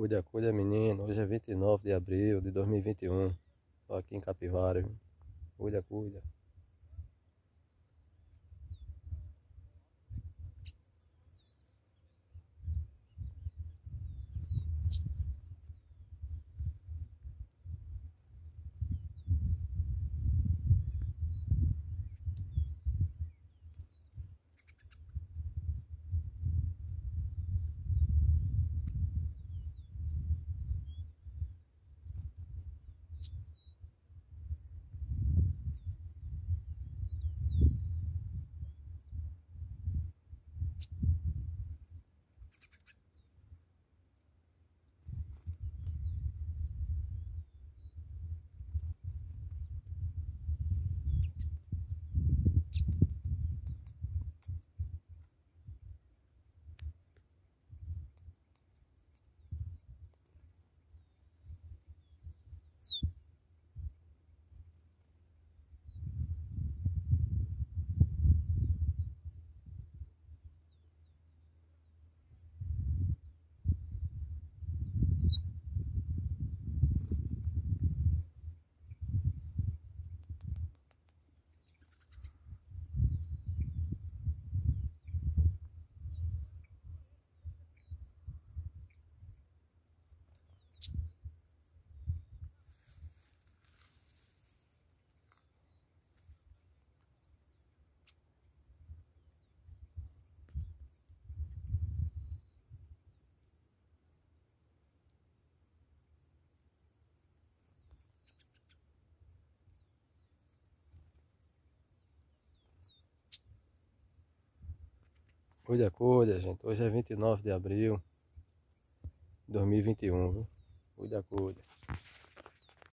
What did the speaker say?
Cuida, cuida menino, hoje é 29 é de abril de 2021, tô aqui em Capivari, cuida, cuida. Cuida, cuida, gente. Hoje é 29 de abril de 2021, viu? Cuida, cuida.